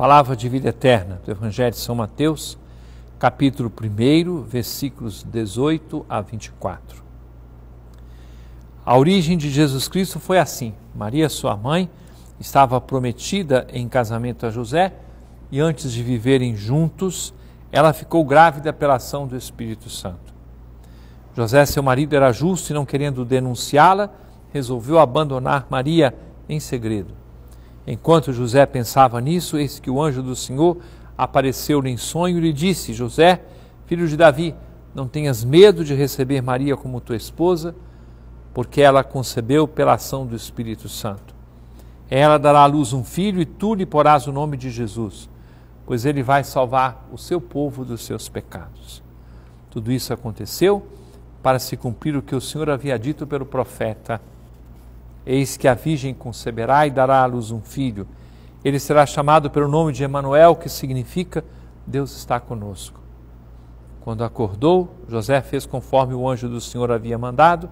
Palavra de vida eterna do Evangelho de São Mateus, capítulo 1, versículos 18 a 24. A origem de Jesus Cristo foi assim: Maria, sua mãe, estava prometida em casamento a José e antes de viverem juntos, ela ficou grávida pela ação do Espírito Santo. José, seu marido, era justo e não querendo denunciá-la, resolveu abandonar Maria em segredo. Enquanto José pensava nisso, eis que o anjo do Senhor apareceu-lhe em sonho e lhe disse: José, filho de Davi, não tenhas medo de receber Maria como tua esposa, porque ela concebeu pela ação do Espírito Santo. Ela dará à luz um filho e tu lhe porás o nome de Jesus, pois ele vai salvar o seu povo dos seus pecados. Tudo isso aconteceu para se cumprir o que o Senhor havia dito pelo profeta. Eis que a virgem conceberá e dará à luz um filho. Ele será chamado pelo nome de Emanuel, que significa Deus está conosco. Quando acordou, José fez conforme o anjo do Senhor havia mandado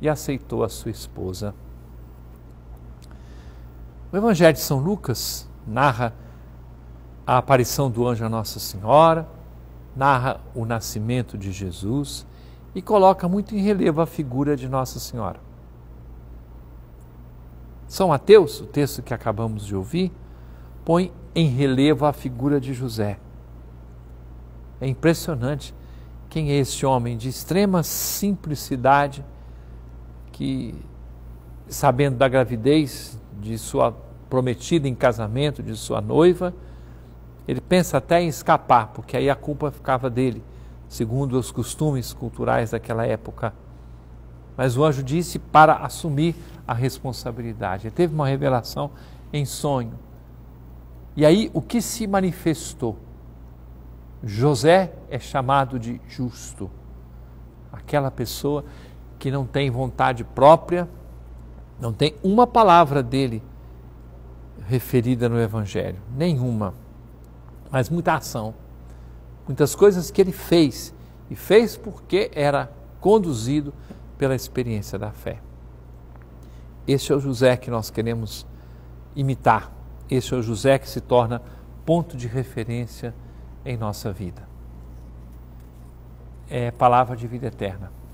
e aceitou a sua esposa. O Evangelho de São Lucas narra a aparição do anjo a Nossa Senhora, narra o nascimento de Jesus e coloca muito em relevo a figura de Nossa Senhora. São Mateus, o texto que acabamos de ouvir, põe em relevo a figura de José. É impressionante quem é esse homem de extrema simplicidade que, sabendo da gravidez de sua prometida em casamento, de sua noiva, ele pensa até em escapar, porque aí a culpa ficava dele, segundo os costumes culturais daquela época. Mas o anjo disse para assumir a responsabilidade. Ele teve uma revelação em sonho. E aí, o que se manifestou? José é chamado de justo, aquela pessoa que não tem vontade própria, não tem uma palavra dele referida no Evangelho, nenhuma, mas muita ação, muitas coisas que ele fez, e fez porque era conduzido pela experiência da fé. Esse é o José que nós queremos imitar. Esse é o José que se torna ponto de referência em nossa vida. É palavra de vida eterna.